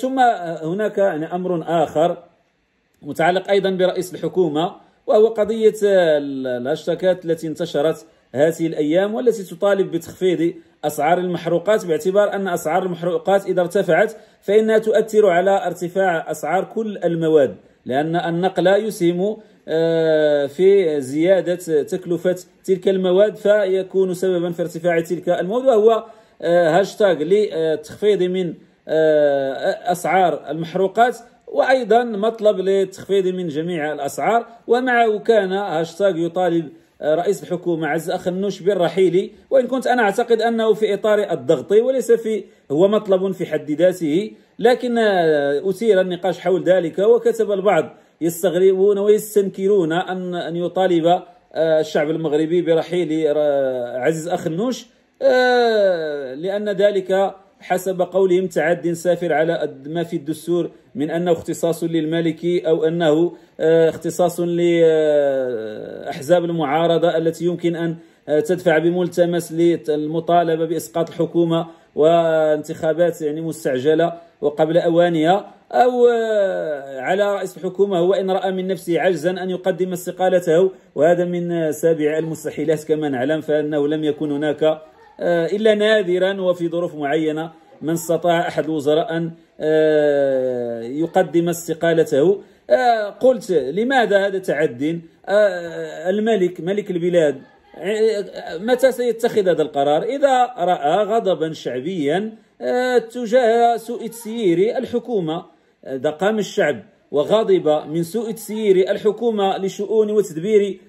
ثم آه، هناك يعني أمر آخر متعلق أيضا برئيس الحكومة وهو قضية آه، الهاشتاكات التي انتشرت هذه الأيام والتي تطالب بتخفيض أسعار المحروقات باعتبار أن أسعار المحروقات إذا ارتفعت فإنها تؤثر على ارتفاع أسعار كل المواد لأن النقل يسهم آه، في زيادة تكلفة تلك المواد فيكون سببا في ارتفاع تلك المواد وهو هاشتاغ لتخفيض من آه، أسعار المحروقات وأيضا مطلب للتخفيض من جميع الأسعار ومعه كان هاشتاغ يطالب آه، رئيس الحكومة عز أخ النوش بالرحيل وإن كنت أنا أعتقد أنه في إطار الضغط وليس في هو مطلب في حد ذاته لكن آه، أثير النقاش حول ذلك وكتب البعض يستغربون ويستنكرون أن أن يطالب الشعب المغربي برحيل عزيز أخ النوش لأن ذلك حسب قولهم تعد سافر على ما في الدستور من أنه اختصاص للمالكي أو أنه آه، اختصاص لأحزاب آه، المعارضة التي يمكن أن آه، تدفع بملتمس للمطالبة بإسقاط الحكومة وانتخابات يعني مستعجلة وقبل أوانها أو على رئيس الحكومة هو إن رأى من نفسه عجزا أن يقدم استقالته وهذا من سابع المستحيلات كما نعلم فأنه لم يكن هناك آه، إلا نادرا وفي ظروف معينة من استطاع أحد وزراء أن آه، يقدم استقالته آه، قلت لماذا هذا تعد الملك ملك البلاد متى سيتخذ هذا القرار إذا رأى غضبا شعبيا تجاه سوء تسيير الحكومة إذا قام الشعب وغضب من سوء تسيير الحكومة لشؤون وتدبير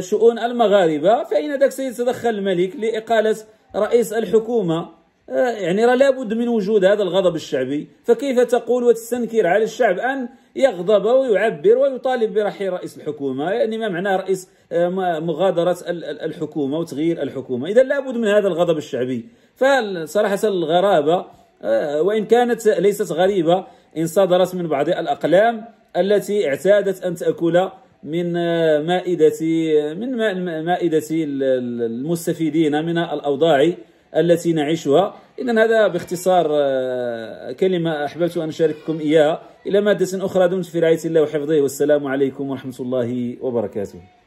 شؤون المغاربة فإن ذاك سيتدخل الملك لإقالة رئيس الحكومة آه، يعني لابد من وجود هذا الغضب الشعبي فكيف تقول وتستنكر على الشعب أن يغضب ويعبر ويطالب برحيل رئيس الحكومة يعني ما معناه رئيس آه، مغادرة الحكومة وتغيير الحكومة إذا لابد من هذا الغضب الشعبي فصراحة الغرابة آه، وإن كانت ليست غريبة إن صدرت من بعض الأقلام التي اعتادت أن تأكل من آه، مائدة من مائدة المستفيدين من الأوضاع التي نعيشها إذا هذا باختصار آه، كلمة أحببت أن أشارككم إياها إلى مادة أخرى دمت في رعاية الله وحفظه والسلام عليكم ورحمة الله وبركاته